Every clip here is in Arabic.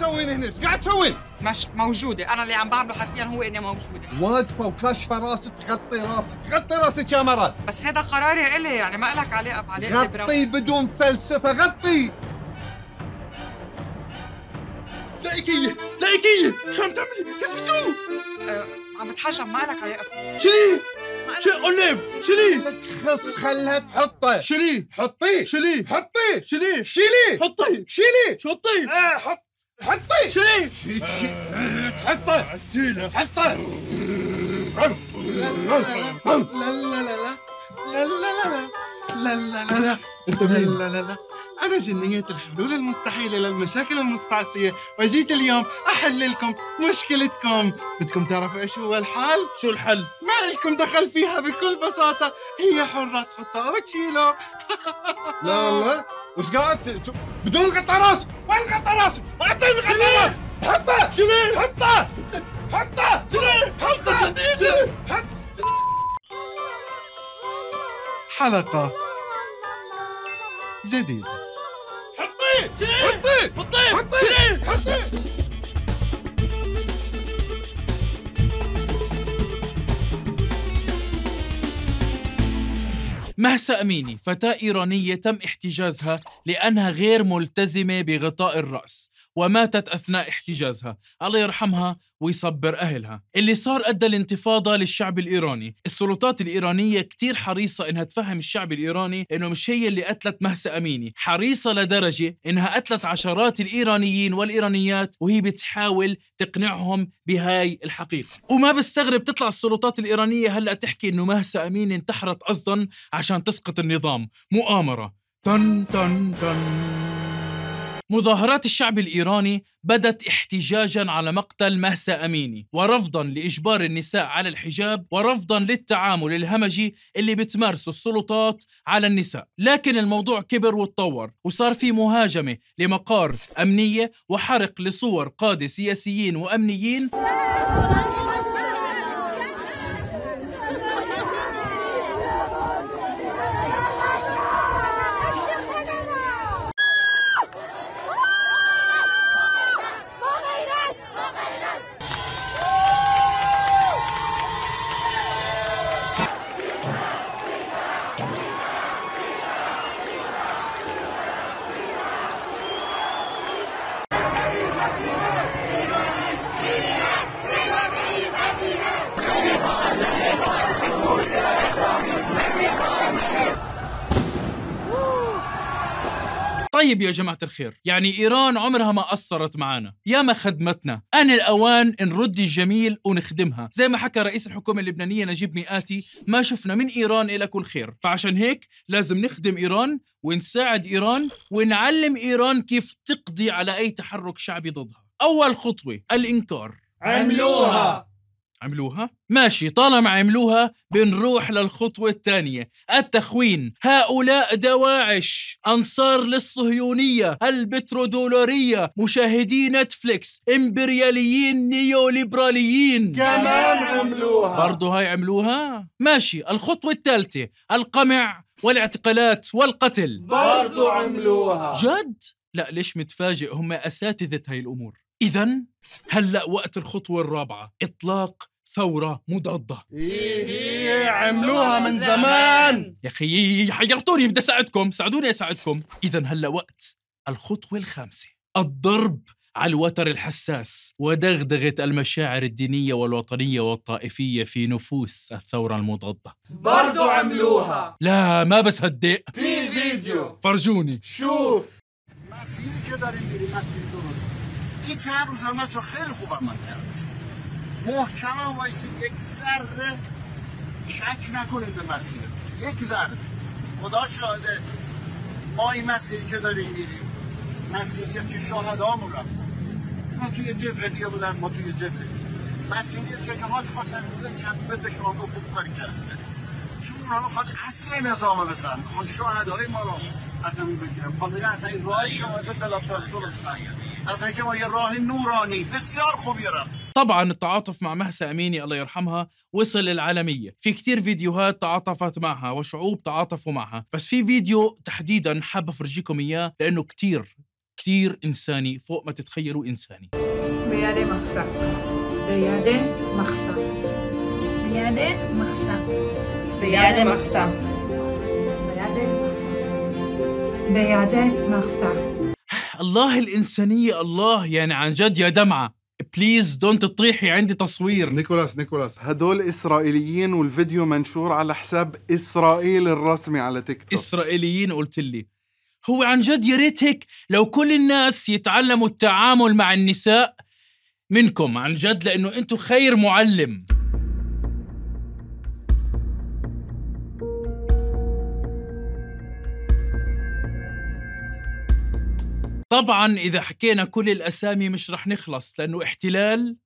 تسوين هنا؟ ايش قاعد تسوين؟ مش موجودة، أنا اللي عم بعمله حرفيا هو إني موجودة واقفة وكاشفة راسك تغطي راسك، تغطي راسك يا مرة بس هذا قراري إلي يعني ما إلك علاقة بعلاقة غطي بدون فلسفة غطي لائكية لائكية شو عم تعملي؟ بدو؟ أه عم بتحجم ما إلك علاقة فيه شيليه شي اوليف شيليه تخص خلها تحطه شيليه حطيه شيليه حطيه شيليه شيلي حطيه شيليه حطيه إيه، اه حط حطي شيل حطي حطه لا لا لا لا لا لا لا لا لا انت مين؟ لا لا لا انا جنية الحلول المستحيلة للمشاكل المستعصية وجيت اليوم احل لكم مشكلتكم بدكم تعرفوا ايش هو الحل؟ شو الحل؟ ما لكم دخل فيها بكل بساطة هي حرة تحطها وتشيله لا لا والله وش قاعد بدون غطى وين غطى اعطيني غطى حطه شبيب حطه حطه شبيب حطه شديده حط حلقة جديدة حطيه حطيه حطيه حطيه مهسا أميني فتاة إيرانية تم احتجازها لأنها غير ملتزمة بغطاء الرأس وماتت أثناء احتجازها الله يرحمها ويصبر أهلها اللي صار أدى الانتفاضة للشعب الإيراني السلطات الإيرانية كتير حريصة إنها تفهم الشعب الإيراني إنه مش هي اللي قتلت مهسا أميني حريصة لدرجة إنها قتلت عشرات الإيرانيين والإيرانيات وهي بتحاول تقنعهم بهاي الحقيقة وما بستغرب تطلع السلطات الإيرانية هلأ تحكي إنه مهسا أميني انتحرت قصدا عشان تسقط النظام مؤامرة تن تن تن مظاهرات الشعب الإيراني بدت احتجاجا على مقتل مهسا أميني ورفضا لإجبار النساء على الحجاب ورفضا للتعامل الهمجي اللي بتمارسه السلطات على النساء لكن الموضوع كبر وتطور وصار في مهاجمة لمقار أمنية وحرق لصور قادة سياسيين وأمنيين طيب يا جماعة الخير يعني إيران عمرها ما قصرت معنا يا ما خدمتنا أنا الأوان نرد الجميل ونخدمها زي ما حكى رئيس الحكومة اللبنانية نجيب مئاتي ما شفنا من إيران إلا كل خير فعشان هيك لازم نخدم إيران ونساعد إيران ونعلم إيران كيف تقضي على أي تحرك شعبي ضدها أول خطوة الإنكار عملوها عملوها ماشي طالما عملوها بنروح للخطوة الثانية التخوين هؤلاء دواعش أنصار للصهيونية البترودولارية مشاهدي نتفليكس إمبرياليين نيوليبراليين كمان عملوها برضو هاي عملوها ماشي الخطوة الثالثة القمع والاعتقالات والقتل برضو عملوها جد؟ لا ليش متفاجئ هم أساتذة هاي الأمور إذا هلأ وقت الخطوة الرابعة إطلاق ثورة مضادة إيه إيه عملوها من زمان يا أخي حيرتوني بدي أساعدكم ساعدوني أساعدكم إذا هلا وقت الخطوة الخامسة الضرب على الوتر الحساس ودغدغة المشاعر الدينية والوطنية والطائفية في نفوس الثورة المضادة برضو عملوها لا ما بس هدئ في فيديو فرجوني شوف ما که داریم محکم هم باشید یک ذره شک نکنید به مسیر یک ذره خدا شاهده ما این مسیری که داریم میریم مسیریت که شاهده همون رفتن ما توی جبه دیگه بودن ما توی جبه مسیریت که حاج خواستن بوده که به شما با خوب کاری کرده چون اونها میخواد اصل نظام رو بزن میخواد های ما رو از اون بگیرم خاطر خب اصلا این راهی شما از بلافتاد درست نگرد اصلا که ما یه راه نورانی بسیار خوبی رفت طبعا التعاطف مع مهسا أميني الله يرحمها وصل للعالمية في كتير فيديوهات تعاطفت معها وشعوب تعاطفوا معها بس في فيديو تحديدا حابة أفرجيكم إياه لأنه كتير كتير إنساني فوق ما تتخيلوا إنساني بيادة مخسا بيادة مخسا بيادة مخسا بيادة مخسا بيادة مخسا بيادة مخسا الله الإنسانية الله يعني عن جد يا دمعة بليز دونت تطيحي عندي تصوير نيكولاس نيكولاس هدول اسرائيليين والفيديو منشور على حساب اسرائيل الرسمي على تيك توك اسرائيليين قلت لي هو عن جد يا ريت هيك لو كل الناس يتعلموا التعامل مع النساء منكم عن جد لانه انتم خير معلم طبعا اذا حكينا كل الاسامي مش رح نخلص لانه احتلال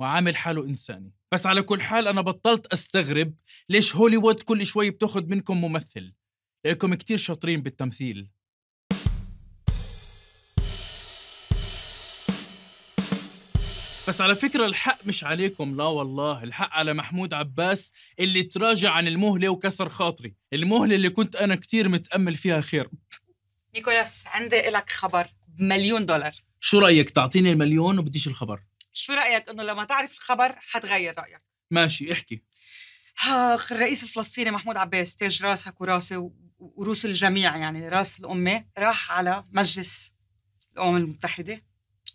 وعامل حاله انساني بس على كل حال انا بطلت استغرب ليش هوليوود كل شوي بتاخذ منكم ممثل لانكم كتير شاطرين بالتمثيل بس على فكرة الحق مش عليكم لا والله الحق على محمود عباس اللي تراجع عن المهلة وكسر خاطري المهلة اللي كنت أنا كتير متأمل فيها خير نيكولاس عندي لك خبر بمليون دولار شو رايك تعطيني المليون وبديش الخبر شو رايك انه لما تعرف الخبر حتغير رايك ماشي احكي اخ الرئيس الفلسطيني محمود عباس تاج راسك وراسي وروس الجميع يعني راس الامه راح على مجلس الامم المتحده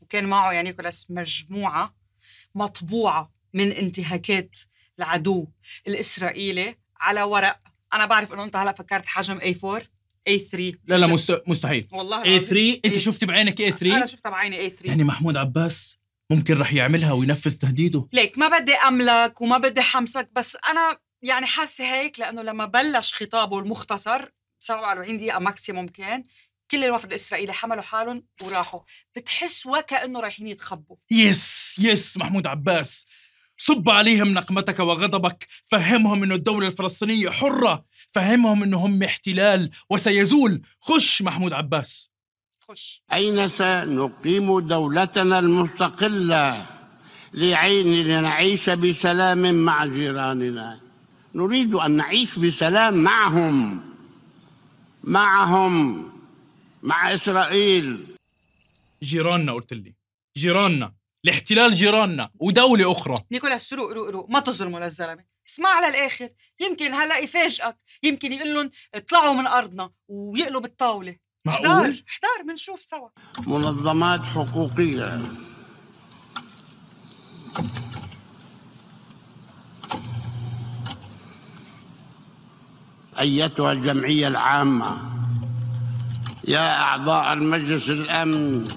وكان معه يعني نيكولاس مجموعه مطبوعه من انتهاكات العدو الاسرائيلي على ورق انا بعرف انه انت هلا فكرت حجم اي 4 اي 3 لا لا مستحيل والله اي 3 انت إيه. شفت بعينك اي 3 انا شفتها بعيني اي 3 يعني محمود عباس ممكن رح يعملها وينفذ تهديده ليك ما بدي املك وما بدي حمسك بس انا يعني حاسه هيك لانه لما بلش خطابه المختصر 47 دقيقه ماكسيموم كان كل الوفد الاسرائيلي حملوا حالهم وراحوا بتحس وكانه رايحين يتخبوا يس يس محمود عباس صب عليهم نقمتك وغضبك فهمهم أن الدولة الفلسطينية حرة فهمهم أنهم احتلال وسيزول خش محمود عباس خش أين سنقيم دولتنا المستقلة لعين لنعيش بسلام مع جيراننا نريد أن نعيش بسلام معهم معهم مع إسرائيل جيراننا قلت لي جيراننا لاحتلال جيراننا ودولة أخرى نيكولاس سرو رو رو ما تظلموا للزلمة اسمع للآخر يمكن هلا يفاجئك يمكن يقول لهم اطلعوا من أرضنا ويقلب الطاولة احضر احضر منشوف سوا منظمات حقوقية أيتها الجمعية العامة يا أعضاء المجلس الأمن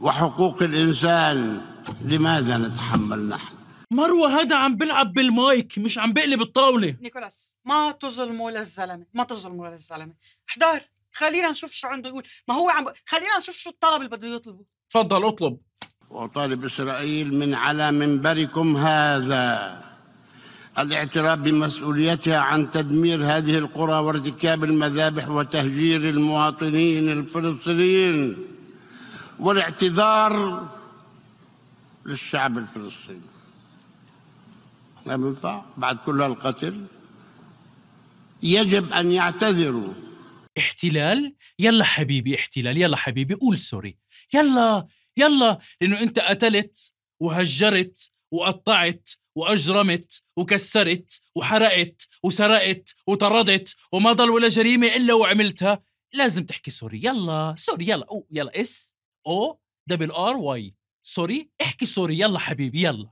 وحقوق الإنسان لماذا نتحمل نحن؟ مروة هذا عم بلعب بالمايك مش عم بقلب الطاولة نيكولاس ما تظلموا للزلمة ما تظلموا للزلمة احضر خلينا نشوف شو عنده يقول ما هو عم خلينا نشوف شو الطلب اللي بده يطلبه تفضل اطلب وطالب إسرائيل من على منبركم هذا الاعتراف بمسؤوليتها عن تدمير هذه القرى وارتكاب المذابح وتهجير المواطنين الفلسطينيين والاعتذار للشعب الفلسطيني لا ينفع بعد كل هالقتل يجب أن يعتذروا احتلال يلا حبيبي احتلال يلا حبيبي قول سوري يلا يلا لأنه أنت قتلت وهجرت وقطعت وأجرمت وكسرت وحرقت وسرقت وطردت وما ضل ولا جريمة إلا وعملتها لازم تحكي سوري يلا سوري يلا أو يلا اس او دبل ار واي سوري احكي سوري يلا حبيبي يلا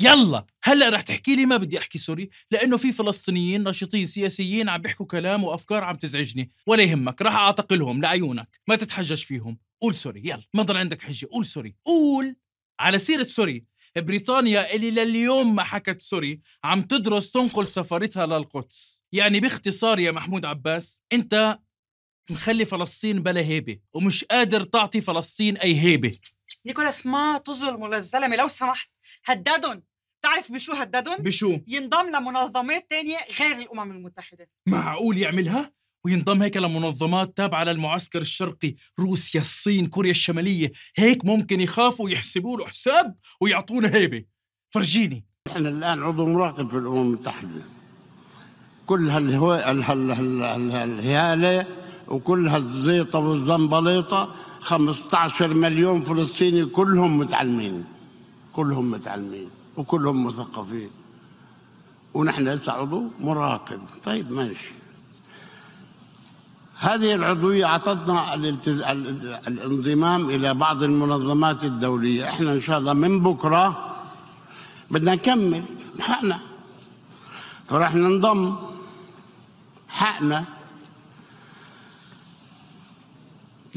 يلا هلا رح تحكي لي ما بدي احكي سوري لانه في فلسطينيين ناشطين سياسيين عم بيحكوا كلام وافكار عم تزعجني ولا يهمك رح اعتقلهم لعيونك ما تتحجج فيهم قول سوري يلا ما ضل عندك حجه قول سوري قول على سيره سوري بريطانيا اللي لليوم ما حكت سوري عم تدرس تنقل سفارتها للقدس يعني باختصار يا محمود عباس انت مخلي فلسطين بلا هيبه ومش قادر تعطي فلسطين اي هيبه نيكولاس ما تظلموا للزلمة لو سمحت هددهم تعرف بشو هددهم؟ بشو؟ ينضم لمنظمات تانية غير الأمم المتحدة معقول يعملها؟ وينضم هيك لمنظمات تابعة للمعسكر الشرقي روسيا الصين كوريا الشمالية هيك ممكن يخافوا ويحسبوا له حساب ويعطونا هيبة فرجيني نحن الآن عضو مراقب في الأمم المتحدة كل هالهو... هالهاله وكل هالزيطة والزنبليطة 15 مليون فلسطيني كلهم متعلمين كلهم متعلمين وكلهم مثقفين ونحن لسه عضو مراقب طيب ماشي هذه العضوية أعطتنا الانضمام إلى بعض المنظمات الدولية إحنا إن شاء الله من بكرة بدنا نكمل حقنا فرح ننضم حقنا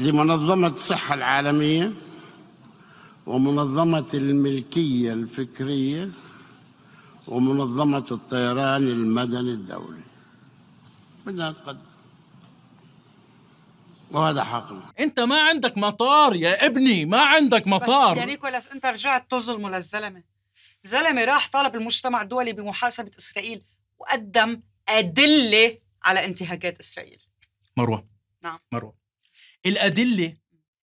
لمنظمة الصحة العالمية ومنظمة الملكية الفكرية ومنظمة الطيران المدني الدولي بدنا نتقدم وهذا حقنا انت ما عندك مطار يا ابني ما عندك مطار بس يا نيكولاس انت رجعت تظلمه للزلمه زلمه راح طالب المجتمع الدولي بمحاسبه اسرائيل وقدم ادله على انتهاكات اسرائيل مروه نعم مروه الادله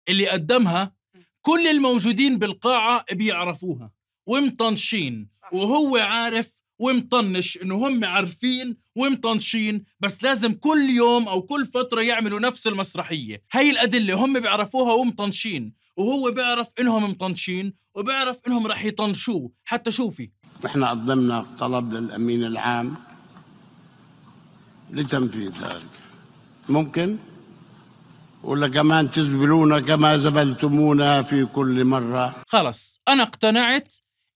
اللي قدمها كل الموجودين بالقاعه بيعرفوها ومطنشين وهو عارف ومطنش انه هم عارفين ومطنشين بس لازم كل يوم او كل فتره يعملوا نفس المسرحيه هاي الادله هم بيعرفوها ومطنشين وهو بيعرف انهم مطنشين وبيعرف انهم رح يطنشوه حتى شوفي احنا قدمنا طلب للامين العام لتنفيذ ذلك ممكن ولا كمان تذبلونا كما ذبلتمونا في كل مرة خلص أنا اقتنعت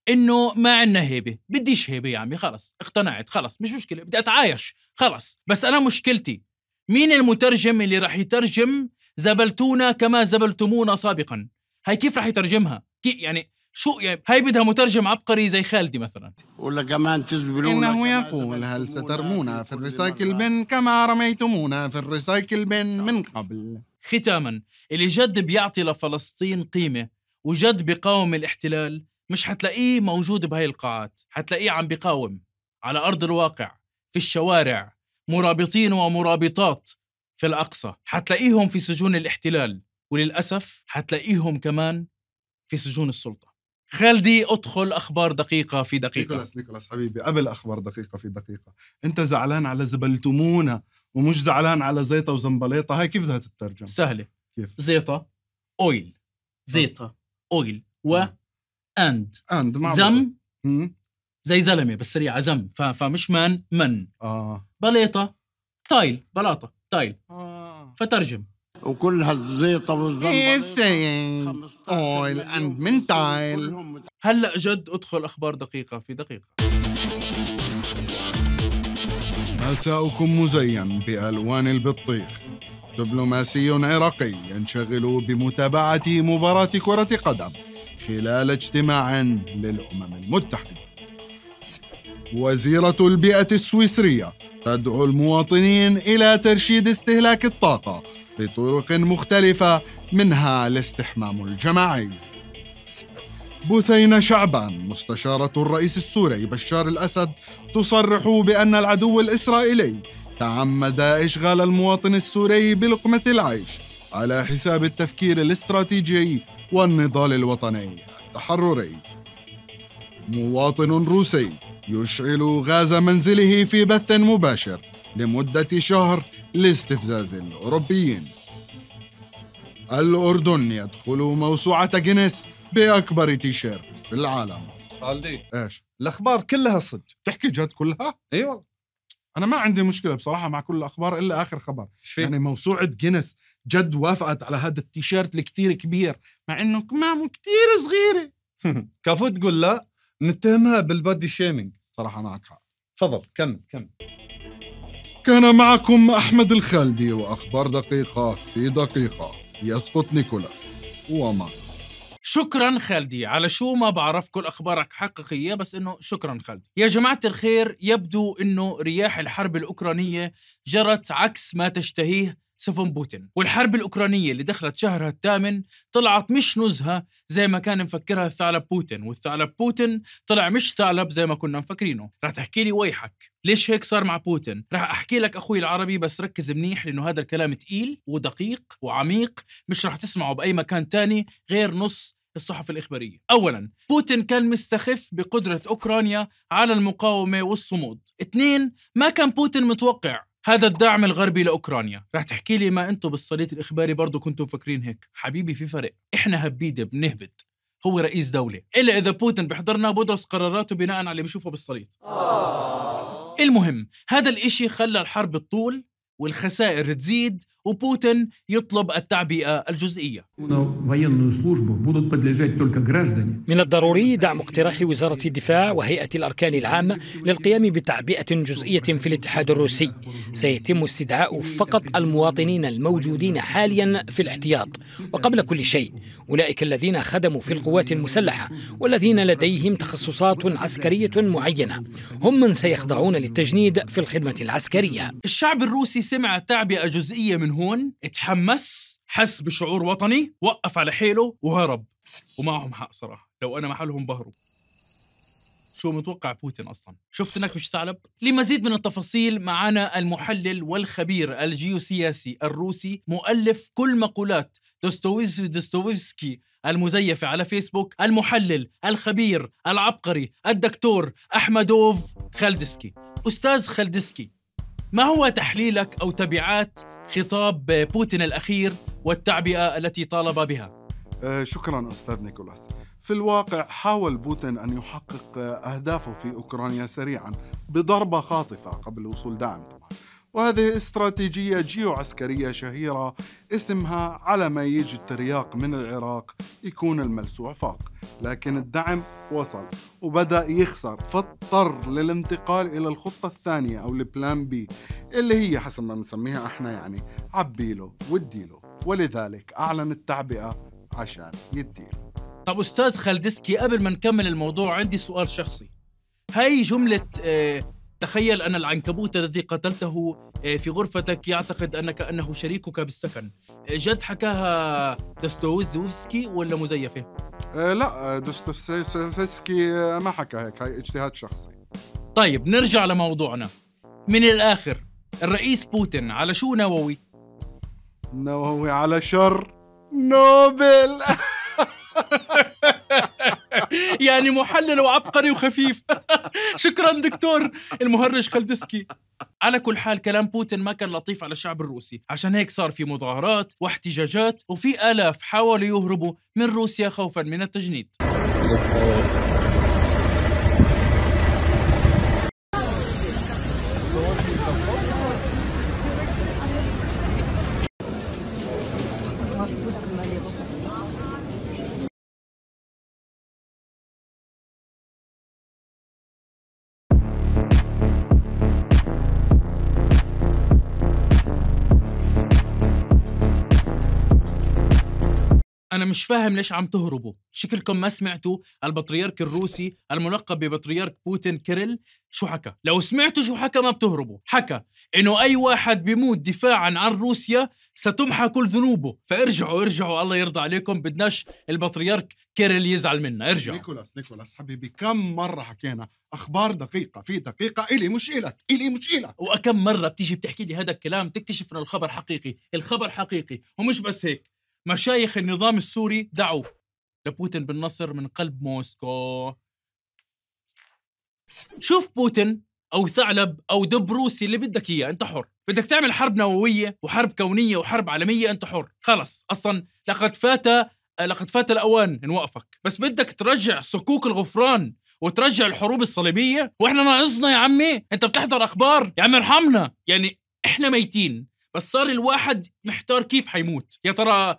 انه ما عندنا هيبه بديش هيبه يا عمي خلص اقتنعت خلص مش مشكله بدي اتعايش خلص بس انا مشكلتي مين المترجم اللي راح يترجم زبلتونا كما زبلتمونا سابقا هاي كيف راح يترجمها كي يعني شو يعني هاي بدها مترجم عبقري زي خالدي مثلا ولا كمان تزبلونا انه يقول هل سترمونا في الريسايكل بن كما رميتمونا في الريسايكل بن من قبل ختاما اللي جد بيعطي لفلسطين قيمة وجد بقاوم الاحتلال مش حتلاقيه موجود بهاي القاعات حتلاقيه عم بقاوم على أرض الواقع في الشوارع مرابطين ومرابطات في الأقصى حتلاقيهم في سجون الاحتلال وللأسف حتلاقيهم كمان في سجون السلطة خالدي ادخل اخبار دقيقه في دقيقه نيكولاس نيكولاس حبيبي قبل اخبار دقيقه في دقيقه انت زعلان على زبلتمونا ومش زعلان على زيطة وزنبليطة هاي كيف بدها تترجم؟ سهلة كيف؟ زيطة أويل زيطة أويل و أند أند مع زم زي زلمة بس سريعة زم فمش من من آه بليطة تايل بلاطة تايل آه. فترجم وكل هالزيطة والزنبليطة اويل اند من تايل هلا جد ادخل اخبار دقيقة في دقيقة مساؤكم مزين بألوان البطيخ دبلوماسي عراقي ينشغل بمتابعة مباراة كرة قدم خلال اجتماع للأمم المتحدة وزيرة البيئة السويسرية تدعو المواطنين إلى ترشيد استهلاك الطاقة بطرق مختلفة منها الاستحمام الجماعي بثينة شعبان مستشارة الرئيس السوري بشار الأسد تصرح بأن العدو الإسرائيلي تعمد إشغال المواطن السوري بلقمة العيش على حساب التفكير الاستراتيجي والنضال الوطني التحرري مواطن روسي يشعل غاز منزله في بث مباشر لمدة شهر لاستفزاز الأوروبيين الأردن يدخل موسوعة جينيس باكبر تيشيرت في العالم خالدي ايش؟ الاخبار كلها صدق تحكي جد كلها؟ اي والله انا ما عندي مشكله بصراحه مع كل الاخبار الا اخر خبر يعني موسوعه جينيس جد وافقت على هذا التيشيرت الكتير كبير مع انه كمامه كتير صغيره كفو تقول لا نتهمها بالبادي شيمينج صراحه معك حق تفضل كمل كمل كان معكم احمد الخالدي واخبار دقيقه في دقيقه يسقط نيكولاس ومعكم شكرا خالدي على شو ما بعرف كل اخبارك حقيقيه بس انه شكرا خالدي يا جماعه الخير يبدو انه رياح الحرب الاوكرانيه جرت عكس ما تشتهيه سفن بوتين والحرب الأوكرانية اللي دخلت شهرها الثامن طلعت مش نزهة زي ما كان مفكرها الثعلب بوتين والثعلب بوتين طلع مش ثعلب زي ما كنا مفكرينه رح تحكي لي ويحك ليش هيك صار مع بوتين رح أحكي لك أخوي العربي بس ركز منيح لأنه هذا الكلام تقيل ودقيق وعميق مش رح تسمعه بأي مكان تاني غير نص الصحف الإخبارية أولا بوتين كان مستخف بقدرة أوكرانيا على المقاومة والصمود اثنين ما كان بوتين متوقع هذا الدعم الغربي لاوكرانيا رح تحكي لي ما انتم بالصليت الاخباري برضو كنتم مفكرين هيك حبيبي في فرق احنا هبيده بنهبد هو رئيس دولة إلا إذا بوتين بحضرنا بدرس قراراته بناء على اللي بشوفه بالصليت آه. المهم هذا الإشي خلى الحرب تطول والخسائر تزيد وبوتين يطلب التعبئة الجزئية من الضروري دعم اقتراح وزارة الدفاع وهيئة الأركان العامة للقيام بتعبئة جزئية في الاتحاد الروسي سيتم استدعاء فقط المواطنين الموجودين حاليا في الاحتياط وقبل كل شيء أولئك الذين خدموا في القوات المسلحة والذين لديهم تخصصات عسكرية معينة هم من سيخضعون للتجنيد في الخدمة العسكرية الشعب الروسي سمع تعبئة جزئية من هون اتحمس حس بشعور وطني وقف على حيله وهرب ومعهم حق صراحه لو انا محلهم بهرب شو متوقع بوتين اصلا شفت انك مش ثعلب لمزيد من التفاصيل معنا المحلل والخبير الجيوسياسي الروسي مؤلف كل مقولات دوستويفسكي دستويز المزيفة على فيسبوك المحلل الخبير العبقري الدكتور أحمدوف خلدسكي أستاذ خلدسكي ما هو تحليلك أو تبعات خطاب بوتين الأخير والتعبئة التي طالب بها أه، شكرا أستاذ نيكولاس في الواقع حاول بوتين أن يحقق أهدافه في أوكرانيا سريعا بضربة خاطفة قبل وصول دعم طبعا وهذه استراتيجية جيوعسكرية شهيرة اسمها على ما يجي الترياق من العراق يكون الملسوع فاق لكن الدعم وصل وبدأ يخسر فاضطر للانتقال إلى الخطة الثانية أو البلان بي اللي هي حسب ما بنسميها احنا يعني عبيله وديله ولذلك أعلن التعبئة عشان يديله طب أستاذ خلدسكي قبل ما نكمل الموضوع عندي سؤال شخصي هاي جملة آه تخيل أن العنكبوت الذي قتلته آه، في غرفتك يعتقد أنك أنه شريكك بالسكن آه، جد حكاها دوستويفسكي ولا مزيفة؟ أه لا آه، دوستويفسكي ما حكى هيك هاي اجتهاد شخصي طيب نرجع لموضوعنا من الآخر الرئيس بوتين على شو نووي؟ نووي على شر نوبل يعني محلل وعبقري وخفيف شكرا دكتور المهرج خلدسكي على كل حال كلام بوتين ما كان لطيف على الشعب الروسي عشان هيك صار في مظاهرات واحتجاجات وفي آلاف حاولوا يهربوا من روسيا خوفا من التجنيد أنا مش فاهم ليش عم تهربوا شكلكم ما سمعتوا البطريرك الروسي الملقب ببطريرك بوتين كيريل شو حكى لو سمعتوا شو حكى ما بتهربوا حكى إنه أي واحد بيموت دفاعا عن روسيا ستمحى كل ذنوبه فارجعوا ارجعوا الله يرضى عليكم بدناش البطريرك كيريل يزعل منا ارجعوا نيكولاس نيكولاس حبيبي كم مرة حكينا أخبار دقيقة في دقيقة إلي مش إلك إلي مش إلك وكم مرة بتيجي بتحكي لي هذا الكلام تكتشف إنه الخبر حقيقي الخبر حقيقي ومش بس هيك مشايخ النظام السوري دعوا لبوتين بالنصر من قلب موسكو شوف بوتين او ثعلب او دب روسي اللي بدك اياه انت حر بدك تعمل حرب نوويه وحرب كونيه وحرب عالميه انت حر خلص اصلا لقد فات لقد فات الاوان نوقفك بس بدك ترجع صكوك الغفران وترجع الحروب الصليبيه واحنا ناقصنا يا عمي انت بتحضر اخبار يا عم ارحمنا يعني احنا ميتين بس صار الواحد محتار كيف حيموت يا ترى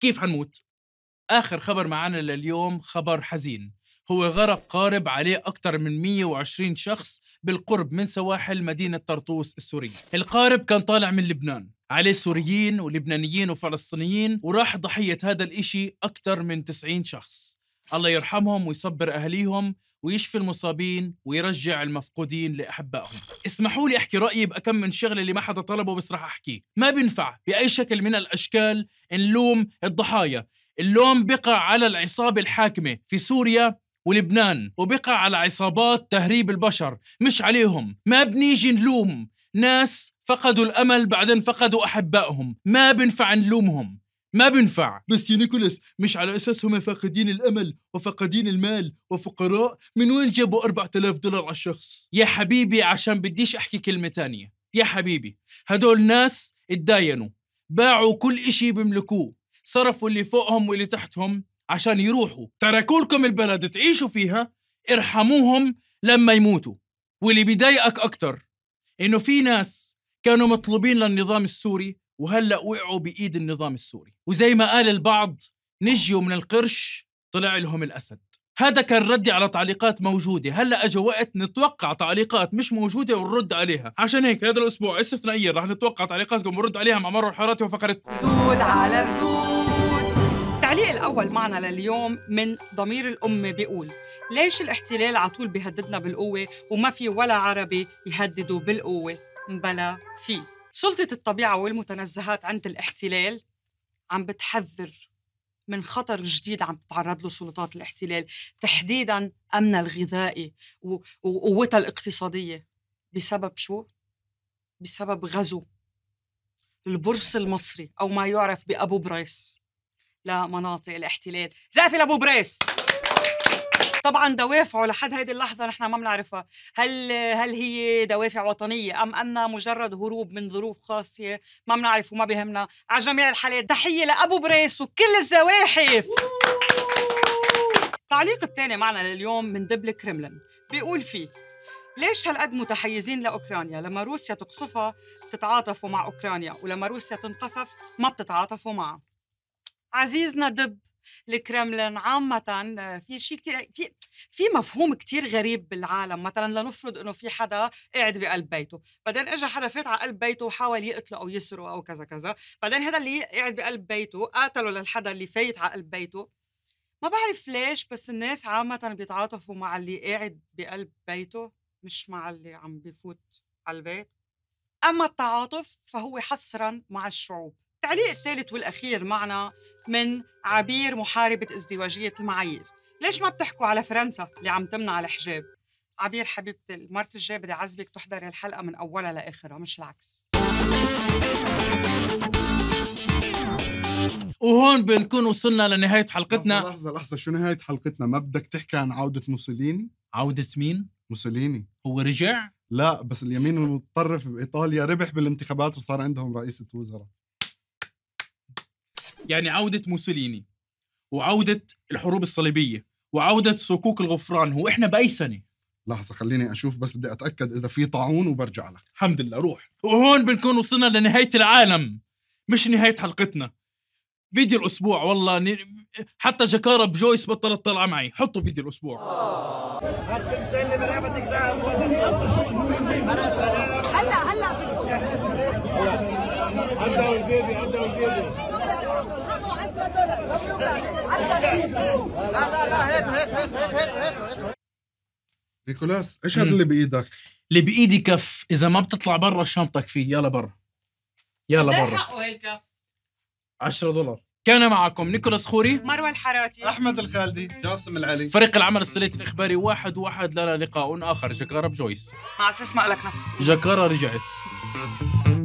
كيف حنموت آخر خبر معنا لليوم خبر حزين هو غرق قارب عليه أكثر من 120 شخص بالقرب من سواحل مدينة طرطوس السورية القارب كان طالع من لبنان عليه سوريين ولبنانيين وفلسطينيين وراح ضحية هذا الإشي أكثر من 90 شخص الله يرحمهم ويصبر أهليهم ويشفي المصابين ويرجع المفقودين لاحبائهم اسمحوا لي احكي رايي بكم من شغله اللي ما حدا طلبه بس رح احكيه ما بينفع باي شكل من الاشكال نلوم الضحايا اللوم بقع على العصابه الحاكمه في سوريا ولبنان وبقع على عصابات تهريب البشر مش عليهم ما بنيجي نلوم ناس فقدوا الامل بعدين فقدوا احبائهم ما بنفع نلومهم ما بينفع بس يا نيكولاس مش على اساس هم فاقدين الامل وفاقدين المال وفقراء من وين جابوا 4000 دولار على الشخص يا حبيبي عشان بديش احكي كلمه تانية يا حبيبي هدول ناس اتداينوا باعوا كل اشي بيملكوه صرفوا اللي فوقهم واللي تحتهم عشان يروحوا تركوا لكم البلد تعيشوا فيها ارحموهم لما يموتوا واللي بيضايقك اكتر انه في ناس كانوا مطلوبين للنظام السوري وهلا وقعوا بايد النظام السوري وزي ما قال البعض نجيوا من القرش طلع لهم الاسد هذا كان ردي على تعليقات موجودة هلا اجى وقت نتوقع تعليقات مش موجودة ونرد عليها عشان هيك هذا الأسبوع استثنائيا رح نتوقع تعليقاتكم ونرد عليها مع مرور حراتي وفقرة ردود على ردود التعليق الأول معنا لليوم من ضمير الأمة بيقول ليش الاحتلال على طول بيهددنا بالقوة وما في ولا عربي يهددوا بالقوة بلا في سلطة الطبيعة والمتنزهات عند الاحتلال عم بتحذر من خطر جديد عم تتعرض له سلطات الاحتلال تحديدا أمنها الغذائي وقوتها الاقتصادية بسبب شو؟ بسبب غزو البرص المصري أو ما يعرف بأبو بريس لمناطق الاحتلال زافي لأبو بريس طبعا دوافعه لحد هذه اللحظه نحن ما بنعرفها هل هل هي دوافع وطنيه ام انها مجرد هروب من ظروف خاصه ما بنعرف وما بهمنا على جميع الحالات تحيه لابو بريس وكل الزواحف التعليق الثاني معنا لليوم من دبل كرملين بيقول فيه ليش هالقد متحيزين لأوكرانيا؟ لما روسيا تقصفها بتتعاطفوا مع أوكرانيا ولما روسيا تنقصف ما بتتعاطفوا معها عزيزنا دب الكرملين عامة في شيء كثير في في مفهوم كتير غريب بالعالم مثلا لنفرض انه في حدا قاعد بقلب بيته بعدين اجى حدا فات على قلب بيته وحاول يقتله او يسره او كذا كذا بعدين هذا اللي قاعد بقلب بيته قاتله للحدا اللي فايت على قلب بيته ما بعرف ليش بس الناس عامة بيتعاطفوا مع اللي قاعد بقلب بيته مش مع اللي عم بفوت على البيت أما التعاطف فهو حصرا مع الشعوب التعليق الثالث والأخير معنا من عبير محاربة ازدواجية المعايير ليش ما بتحكوا على فرنسا اللي عم تمنع الحجاب؟ عبير حبيبتي المرة الجاية بدي أعزبك تحضري الحلقة من أولها لآخرها مش العكس وهون بنكون وصلنا لنهاية حلقتنا لحظة لحظة, لحظة شو نهاية حلقتنا ما بدك تحكي عن عودة موسوليني؟ عودة مين؟ موسوليني هو رجع؟ لا بس اليمين المتطرف بإيطاليا ربح بالانتخابات وصار عندهم رئيسة وزراء يعني عودة موسوليني وعودة الحروب الصليبية وعوده صكوك الغفران هو احنا باي سنه لحظه خليني اشوف بس بدي اتاكد اذا في طاعون وبرجع لك الحمد لله روح وهون بنكون وصلنا لنهايه العالم مش نهايه حلقتنا فيديو الاسبوع والله ن... حتى جكاره بجويس بطلت طالعه معي حطوا فيديو الاسبوع هلا هلا عدى وزيدي عدى وزيدي نيكولاس ايش هذا اللي بايدك؟ اللي بايدي كف اذا ما بتطلع برا شنطتك فيه يلا برا يلا برا حقه هالكف 10 دولار كان معكم نيكولاس خوري مروى الحراتي أحمد الخالدي جاسم العلي فريق العمل السليط الإخباري واحد واحد لنا لقاء آخر جاكارا بجويس مع اساس ما لك نفس جاكارا رجعت